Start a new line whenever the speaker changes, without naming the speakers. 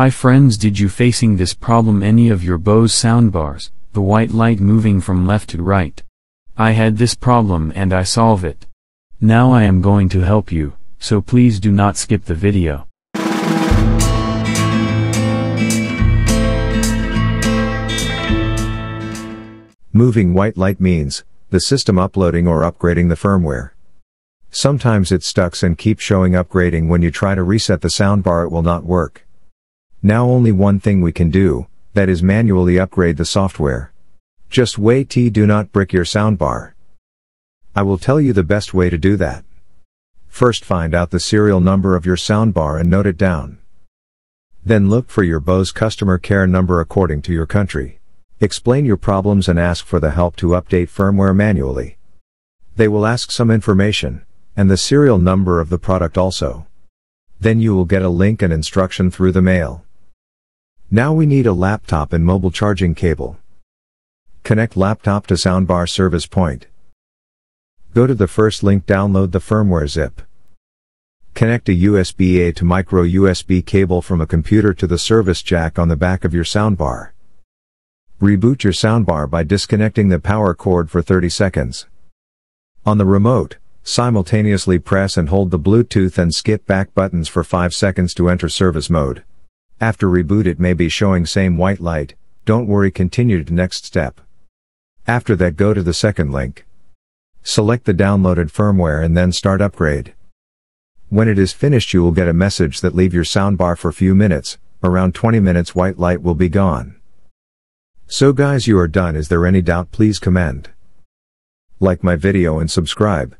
Hi friends did you facing this problem any of your Bose soundbars, the white light moving from left to right? I had this problem and I solve it. Now I am going to help you, so please do not skip the video.
Moving white light means, the system uploading or upgrading the firmware. Sometimes it stucks and keeps showing upgrading when you try to reset the soundbar it will not work. Now only one thing we can do, that is manually upgrade the software. Just wait t do not brick your soundbar. I will tell you the best way to do that. First find out the serial number of your soundbar and note it down. Then look for your Bose customer care number according to your country. Explain your problems and ask for the help to update firmware manually. They will ask some information, and the serial number of the product also. Then you will get a link and instruction through the mail. Now we need a laptop and mobile charging cable. Connect laptop to soundbar service point. Go to the first link download the firmware zip. Connect a USB-A to micro USB cable from a computer to the service jack on the back of your soundbar. Reboot your soundbar by disconnecting the power cord for 30 seconds. On the remote, simultaneously press and hold the Bluetooth and skip back buttons for 5 seconds to enter service mode. After reboot it may be showing same white light, don't worry continue to next step. After that go to the second link. Select the downloaded firmware and then start upgrade. When it is finished you will get a message that leave your soundbar for few minutes, around 20 minutes white light will be gone. So guys you are done is there any doubt please comment. Like my video and subscribe.